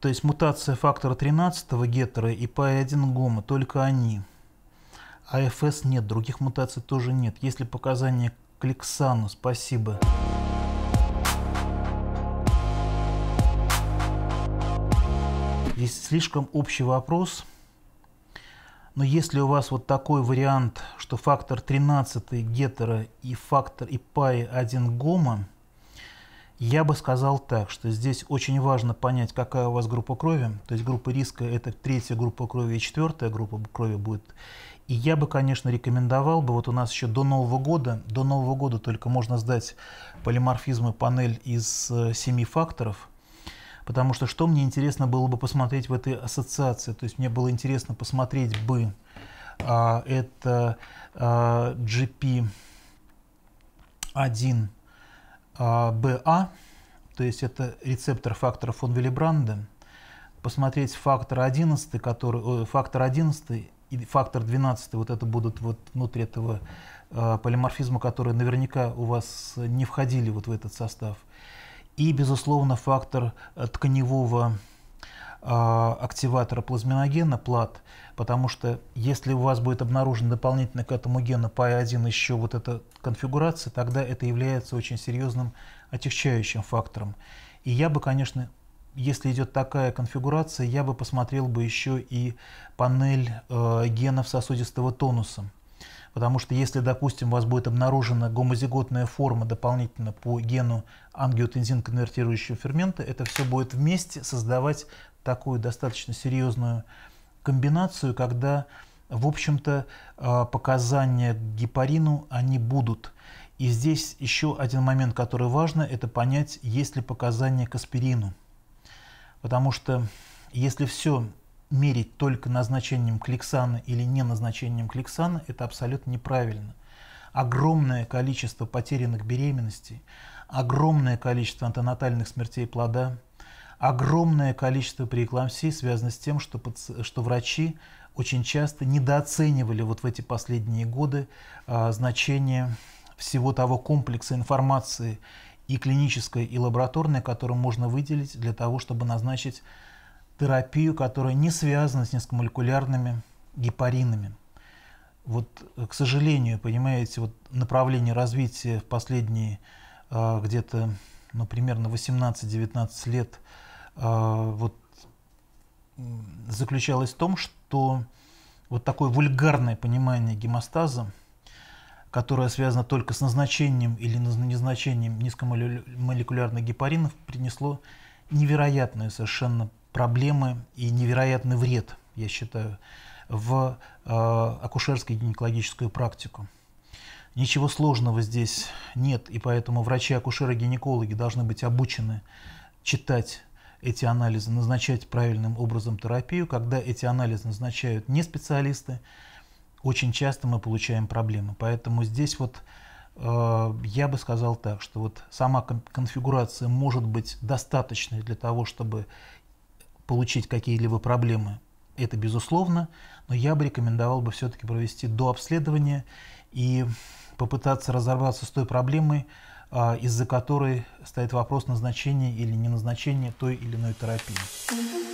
То есть мутация фактора 13 гетера и ПА1 гома, только они. АФС нет, других мутаций тоже нет. Если показания к Лексану, спасибо. Здесь слишком общий вопрос. Но если у вас вот такой вариант, что фактор 13 гетера и фактор и паи 1 гома, я бы сказал так, что здесь очень важно понять, какая у вас группа крови. То есть группа риска – это третья группа крови и четвертая группа крови будет. И я бы, конечно, рекомендовал бы, вот у нас еще до Нового года, до Нового года только можно сдать полиморфизм и панель из э, семи факторов, потому что что мне интересно было бы посмотреть в этой ассоциации, то есть мне было интересно посмотреть бы, а, это а, GP1, БА, а, то есть это рецептор фактора фон Виллибранда, посмотреть фактор 11, который, э, фактор 11 и фактор 12, вот это будут вот внутри этого э, полиморфизма, которые наверняка у вас не входили вот в этот состав. И, безусловно, фактор э, тканевого а, активатора плазминогена плат, потому что если у вас будет обнаружен дополнительно к этому гену PI1 еще вот эта конфигурация, тогда это является очень серьезным отягчающим фактором. И я бы, конечно, если идет такая конфигурация, я бы посмотрел бы еще и панель э, генов сосудистого тонуса. Потому что если, допустим, у вас будет обнаружена гомозиготная форма дополнительно по гену ангиотензин-конвертирующего фермента, это все будет вместе создавать такую достаточно серьезную комбинацию, когда, в общем-то, э, показания к гепарину, они будут. И здесь еще один момент, который важно, это понять, есть ли показания к аспирину. Потому что если все мерить только назначением кликсана или не назначением кликсана, это абсолютно неправильно. Огромное количество потерянных беременностей, огромное количество антонатальных смертей плода, огромное количество преэклампсий связано с тем, что, что врачи очень часто недооценивали вот в эти последние годы а, значение всего того комплекса информации и клинической, и лабораторной, которую можно выделить для того, чтобы назначить терапию, которая не связана с низкомолекулярными гепаринами. Вот, э, к сожалению, понимаете, вот направление развития в последние э, где-то, ну, примерно 18-19 лет э, вот, заключалось в том, что вот такое вульгарное понимание гемостаза, которое связано только с назначением или незначением низкомолекулярных гепаринов, принесло невероятную совершенно проблемы и невероятный вред, я считаю, в э, акушерскую гинекологическую практику. Ничего сложного здесь нет, и поэтому врачи, акушеры, гинекологи должны быть обучены читать эти анализы, назначать правильным образом терапию. Когда эти анализы назначают не специалисты, очень часто мы получаем проблемы. Поэтому здесь вот э, я бы сказал так, что вот сама конфигурация может быть достаточной для того, чтобы получить какие-либо проблемы, это безусловно, но я бы рекомендовал бы все-таки провести до обследования и попытаться разобраться с той проблемой, а, из-за которой стоит вопрос назначения или не назначения той или иной терапии.